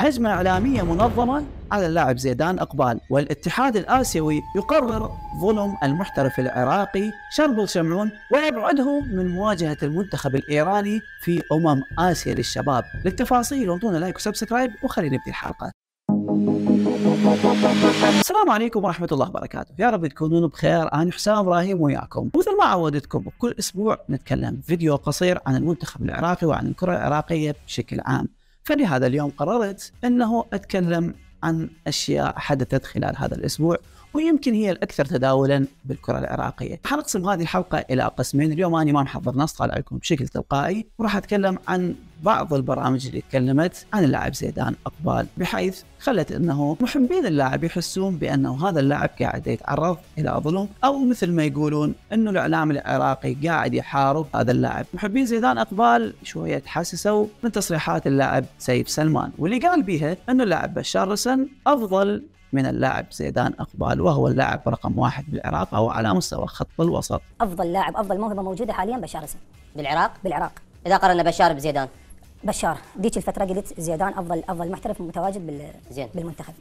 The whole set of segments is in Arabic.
هجمة إعلامية منظمة على اللاعب زيدان إقبال والاتحاد الآسيوي يقرر ظلم المحترف العراقي شربل شمعون ويبعده من مواجهة المنتخب الإيراني في أمم آسيا للشباب للتفاصيل انطونا لايك وسبسكرايب وخلينا نبدأ الحلقة السلام عليكم ورحمة الله وبركاته يا رب تكونون بخير أنا حسام إبراهيم وياكم مثل ما عودتكم كل أسبوع نتكلم فيديو قصير عن المنتخب العراقي وعن الكرة العراقية بشكل عام فلهذا اليوم قررت أنه أتكلم عن أشياء حدثت خلال هذا الأسبوع ويمكن هي الأكثر تداولا بالكرة العراقية حنقسم هذه الحلقة إلى قسمين اليوم أنا ما محضر نص طالع لكم بشكل تلقائي وراح أتكلم عن بعض البرامج اللي تكلمت عن اللاعب زيدان اقبال بحيث خلت انه محبين اللاعب يحسون بانه هذا اللاعب قاعد يتعرض الى ظلم او مثل ما يقولون انه الاعلام العراقي قاعد يحارب هذا اللاعب، محبين زيدان اقبال شويه تحسسوا من تصريحات اللاعب سيف سلمان واللي قال بيها انه اللاعب بشار رسن افضل من اللاعب زيدان اقبال وهو اللاعب رقم واحد بالعراق او على مستوى خط الوسط. افضل لاعب افضل موهبه موجوده حاليا بشار رسن بالعراق بالعراق اذا قارنا بشار بزيدان بشار ديك الفتره قلت زيدان افضل افضل محترف متواجد بال زين. بالمنتخب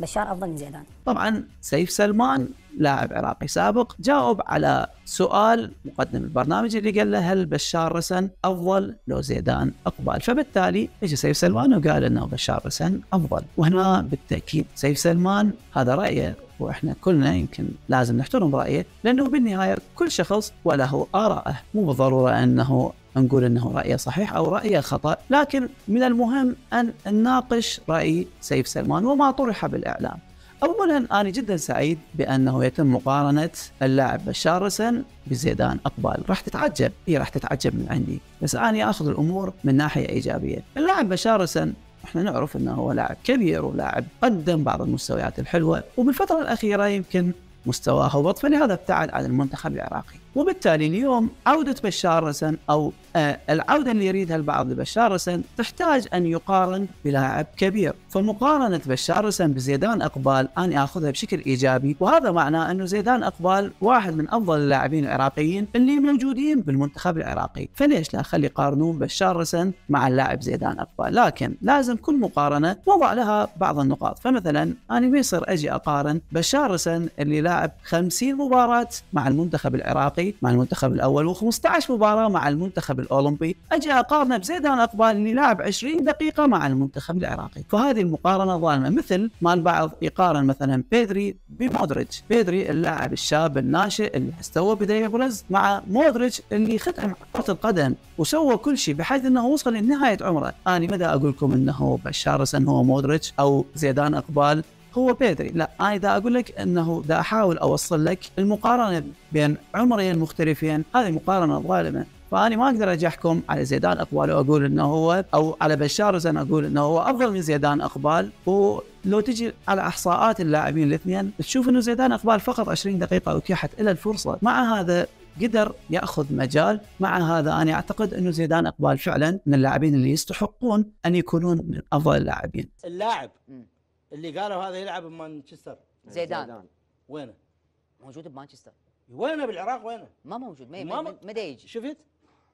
بشار افضل من زيدان طبعا سيف سلمان لاعب عراقي سابق جاوب على سؤال مقدم البرنامج اللي قال له هل بشار رسن افضل لو زيدان اقبال فبالتالي اجى سيف سلمان وقال انه بشار رسن افضل وهنا بالتاكيد سيف سلمان هذا رايه واحنا كلنا يمكن لازم نحترم رايه لانه بالنهايه كل شخص وله اراءه مو بالضروره انه نقول انه رايه صحيح او رايه خطا لكن من المهم ان نناقش راي سيف سلمان وما طرح بالاعلام اولا انا جدا سعيد بانه يتم مقارنه اللاعب بشار رسن بزيدان اقبال راح تتعجب هي راح تتعجب من عندي بس انا اخذ الامور من ناحيه ايجابيه اللاعب بشار رسن احنا نعرف انه هو لاعب كبير ولاعب قدم بعض المستويات الحلوه وبالفتره الاخيره يمكن مستواه هبط فلهذا ابتعد عن المنتخب العراقي وبالتالي اليوم عودة بشار رسن أو آه، العودة اللي يريدها البعض لبشار رسن تحتاج أن يقارن بلاعب كبير فمقارنة بشار رسن بزيدان أقبال أنا أخذها بشكل إيجابي وهذا معناه أنه زيدان أقبال واحد من أفضل اللاعبين العراقيين اللي موجودين بالمنتخب العراقي فليش لا خلي يقارنون بشار رسن مع اللاعب زيدان أقبال لكن لازم كل مقارنة وضع لها بعض النقاط فمثلا أنا ما يصير أجي أقارن بشار رسن اللي لاعب 50 مباراة مع المنتخب العراقي مباراتي مع المنتخب الاول و15 مباراه مع المنتخب الاولمبي اجي اقارنه بزيدان اقبال اللي لعب 20 دقيقه مع المنتخب العراقي فهذه المقارنه ظالمه مثل ما البعض يقارن مثلا بيدري بمودريتش بيدري اللاعب الشاب الناشئ اللي استوى بدايه برز مع مودريتش اللي ختم كره القدم وسوى كل شيء بحيث انه وصل لنهايه عمره انا ماذا اقول لكم انه بشار هو مودريتش او زيدان اقبال هو بيدري لا انا اذا اقول لك انه دا احاول اوصل لك المقارنه بين عمرين مختلفين هذه مقارنه ظالمه فانا ما اقدر اجي احكم على زيدان اقبال واقول انه هو او على بشار زين اقول انه هو افضل من زيدان اقبال ولو تجي على احصاءات اللاعبين الاثنين تشوف انه زيدان اقبال فقط 20 دقيقه اتيحت له الفرصه مع هذا قدر ياخذ مجال مع هذا انا اعتقد انه زيدان اقبال فعلا من اللاعبين اللي يستحقون ان يكونون من افضل اللاعبين اللاعب اللي قالوا هذا يلعب بمانشستر زيدان. وينه؟ موجود بمانشستر وينه بالعراق وينه؟ ما موجود ما ما يجي شفت؟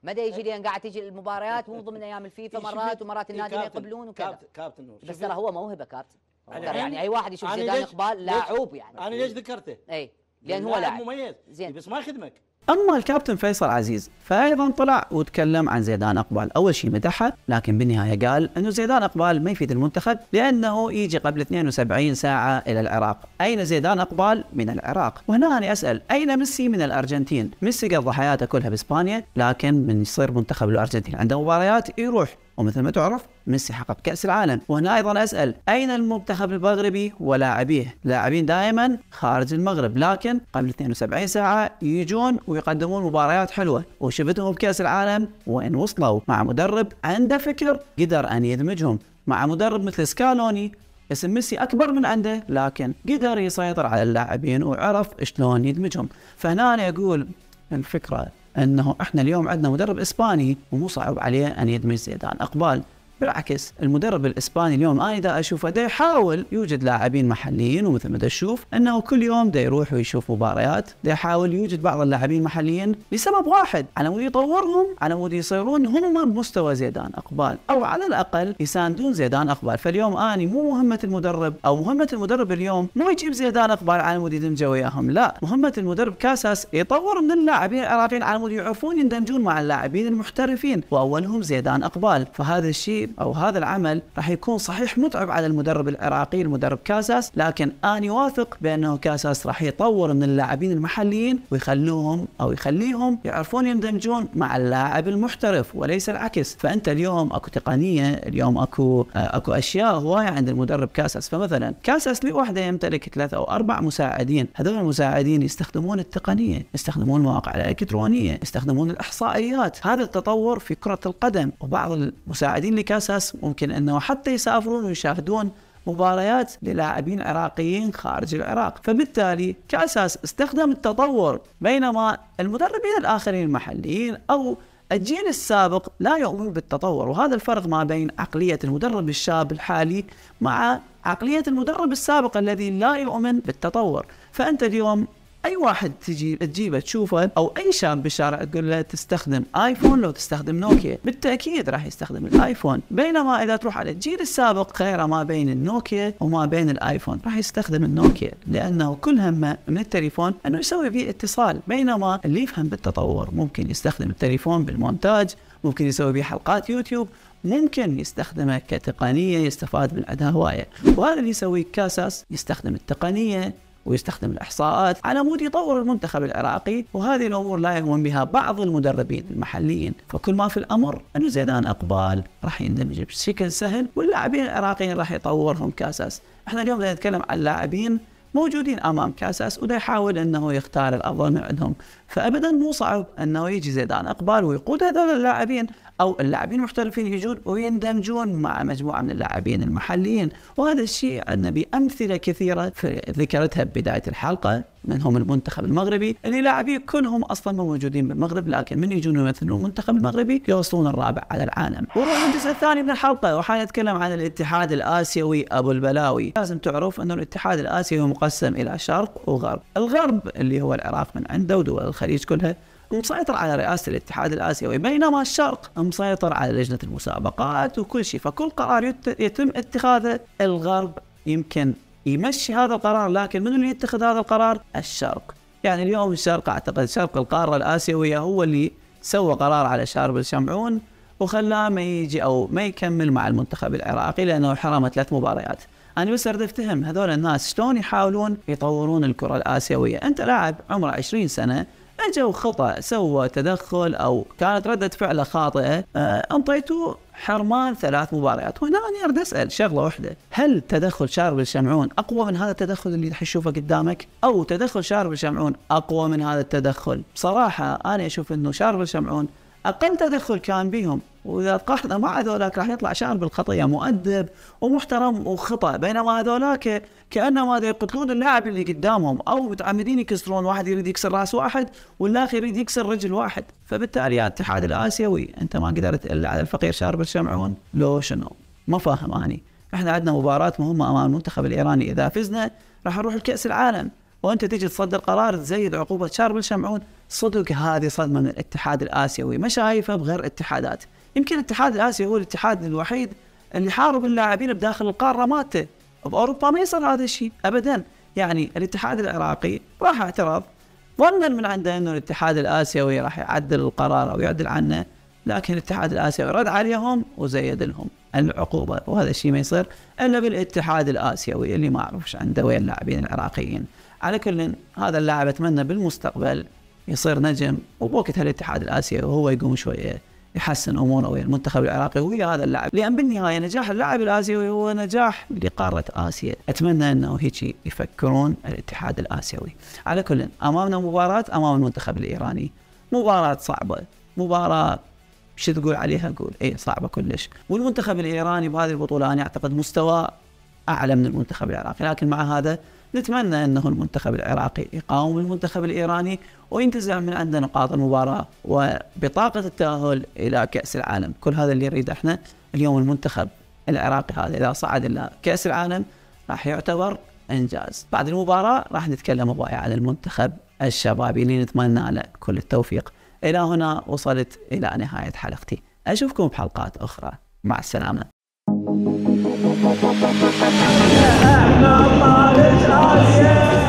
ما يجي لان قاعد تجي المباريات مو ضمن ايام الفيفا مرات ومرات إيه، النادي ما يقبلون وكذا كابتن كابتن نور بس ترى هو موهبه كابتن يعني اي واحد يشوف زيدان اقبال لاعوب يعني انا ليش ذكرته؟ اي لان هو لاعب مميز زين بس ما يخدمك اما الكابتن فيصل عزيز فايضا طلع وتكلم عن زيدان اقبال اول شيء مدحه لكن بالنهايه قال انه زيدان اقبال ما يفيد المنتخب لانه يجي قبل 72 ساعه الى العراق اين زيدان اقبال من العراق وهنا انا اسال اين ميسي من الارجنتين ميسي قضى حياته كلها باسبانيا لكن من يصير منتخب الارجنتين عنده مباريات يروح ومثل ما تعرف ميسي حقق كأس العالم وهنا أيضا أسأل أين المنتخب المغربي ولاعبيه لاعبين دائما خارج المغرب لكن قبل 72 ساعة يجون ويقدمون مباريات حلوة وشفتهم بكأس العالم وإن وصلوا مع مدرب عنده فكر قدر أن يدمجهم مع مدرب مثل سكالوني اسم ميسي اكبر من عنده لكن قدر يسيطر على اللاعبين وعرف شلون يدمجهم فهنا انا اقول الفكره انه احنا اليوم عندنا مدرب اسباني ومو صعب عليه ان يدمج زيدان اقبال بالعكس المدرب الاسباني اليوم انا دا اشوفه دا يحاول يوجد لاعبين محليين ومثل ما دا انه كل يوم دا يروح ويشوف مباريات دا يحاول يوجد بعض اللاعبين المحليين لسبب واحد على مود يطورهم على مود يصيرون هم بمستوى زيدان اقبال او على الاقل يساندون زيدان اقبال فاليوم اني مو مهمه المدرب او مهمه المدرب اليوم مو يجيب زيدان اقبال على مود يدمجه وياهم لا مهمه المدرب كاساس يطور من اللاعبين العراقيين على مود يعرفون يندمجون مع اللاعبين المحترفين واولهم زيدان اقبال فهذا الشيء او هذا العمل راح يكون صحيح متعب على المدرب العراقي المدرب كاساس لكن اني واثق بانه كاساس راح يطور من اللاعبين المحليين ويخلوهم او يخليهم يعرفون يندمجون مع اللاعب المحترف وليس العكس فانت اليوم اكو تقنيه اليوم اكو آه، اكو اشياء هوايه عند المدرب كاساس فمثلا كاساس لوحده يمتلك ثلاثة او اربع مساعدين هذول المساعدين يستخدمون التقنيه يستخدمون المواقع الالكترونيه يستخدمون الاحصائيات هذا التطور في كره القدم وبعض المساعدين لك كأساس ممكن أنه حتى يسافرون ويشاهدون مباريات للاعبين عراقيين خارج العراق فبالتالي كأساس استخدم التطور بينما المدربين الآخرين المحليين أو الجيل السابق لا يؤمن بالتطور وهذا الفرق ما بين عقلية المدرب الشاب الحالي مع عقلية المدرب السابق الذي لا يؤمن بالتطور فأنت اليوم اي واحد تجي تجيبه تشوفه او اي شاب بالشارع تقول له تستخدم ايفون لو تستخدم نوكيا بالتاكيد راح يستخدم الايفون بينما اذا تروح على الجيل السابق خيره ما بين النوكيا وما بين الايفون راح يستخدم النوكيا لانه كل همه من التليفون انه يسوي فيه اتصال بينما اللي يفهم بالتطور ممكن يستخدم التليفون بالمونتاج ممكن يسوي به حلقات يوتيوب ممكن يستخدمه كتقنيه يستفاد من عندها هوايه وهذا اللي يسويه كاساس يستخدم التقنيه ويستخدم الاحصاءات على مود يطور المنتخب العراقي وهذه الامور لا يهتم بها بعض المدربين المحليين فكل ما في الامر انه زيدان اقبال راح يندمج بشكل سهل واللاعبين العراقيين راح يطورهم كاساس احنا اليوم نتكلم عن لاعبين موجودين امامك اساس وده يحاول انه يختار الافضل من عندهم فابدا مو صعب انه يجي زيدان اقبال ويقود هذول اللاعبين او اللاعبين المحترفين يجون ويندمجون مع مجموعه من اللاعبين المحليين وهذا الشيء عندنا بامثله كثيره ذكرتها ببدايه الحلقه منهم المنتخب المغربي اللي لاعبيه كلهم اصلا موجودين بالمغرب لكن من يجون يمثلون المنتخب المغربي يوصلون الرابع على العالم ونروح الجزء الثاني من الحلقه وحنا نتكلم عن الاتحاد الاسيوي ابو البلاوي لازم تعرف انه الاتحاد الاسيوي مقسم الى شرق وغرب الغرب اللي هو العراق من عنده ودول الخليج كلها مسيطر على رئاسة الاتحاد الآسيوي بينما الشرق مسيطر على لجنة المسابقات وكل شيء فكل قرار يتم اتخاذه الغرب يمكن يمشي هذا القرار لكن من اللي يتخذ هذا القرار؟ الشرق يعني اليوم الشرق اعتقد شرق القاره الاسيويه هو اللي سوى قرار على شارب الشمعون وخلاه ما يجي او ما يكمل مع المنتخب العراقي لانه حرمه ثلاث مباريات. انا بس اريد افتهم هذول الناس شلون يحاولون يطورون الكره الاسيويه، انت لاعب عمره 20 سنه اجى وخطا سوى تدخل او كانت رده فعله خاطئه انطيته آه، حرمان ثلاث مباريات وهنا أنا ارد أسأل شغلة واحدة هل تدخل شارب الشمعون أقوى من هذا التدخل اللي راح تشوفه قدامك أو تدخل شارب الشمعون أقوى من هذا التدخل بصراحة أنا أشوف أنه شارب الشمعون أقل تدخل كان بيهم واذا تقاحنا مع هذولاك راح يطلع شعر بالخطيه مؤدب ومحترم وخطا بينما هذولاك كانما يقتلون اللاعب اللي قدامهم او متعمدين يكسرون واحد يريد يكسر راس واحد والاخر يريد يكسر رجل واحد فبالتالي يا الاتحاد الاسيوي انت ما قدرت الا على الفقير شارب الشمعون لو شنو ما فاهم اني احنا عندنا مباراه مهمه امام المنتخب الايراني اذا فزنا راح نروح لكاس العالم وانت تجي تصدر قرار تزيد عقوبه شارب الشمعون صدق هذه صدمه من الاتحاد الاسيوي ما شايفها بغير اتحادات يمكن الاتحاد الاسيوي هو الاتحاد الوحيد اللي حارب اللاعبين بداخل القاره مالته باوروبا ما يصير هذا الشيء ابدا يعني الاتحاد العراقي راح اعترض ظنا من عنده انه الاتحاد الاسيوي راح يعدل القرار او يعدل عنه لكن الاتحاد الاسيوي رد عليهم وزيد لهم العقوبه وهذا الشيء ما يصير الا بالاتحاد الاسيوي اللي ما اعرفش عنده وين اللاعبين العراقيين على كل هذا اللاعب اتمنى بالمستقبل يصير نجم وبوقتها الاتحاد الاسيوي هو يقوم شويه يحسن اموره ويا المنتخب العراقي ويا هذا اللاعب لان بالنهايه نجاح اللاعب الاسيوي هو نجاح لقاره اسيا اتمنى انه هيك يفكرون الاتحاد الاسيوي على كل امامنا مباراه امام المنتخب الايراني مباراه صعبه مباراه شو تقول عليها قول اي صعبه كلش والمنتخب الايراني بهذه البطوله انا اعتقد مستواه اعلى من المنتخب العراقي لكن مع هذا نتمنى أنه المنتخب العراقي يقاوم المنتخب الإيراني وينتزع من عنده نقاط المباراة وبطاقة التأهل إلى كأس العالم كل هذا اللي نريده احنا اليوم المنتخب العراقي هذا إذا صعد إلى كأس العالم راح يعتبر إنجاز بعد المباراة راح نتكلم ابوي عن المنتخب الشبابي اللي نتمنى له كل التوفيق إلى هنا وصلت إلى نهاية حلقتي أشوفكم بحلقات أخرى مع السلامة Yeah,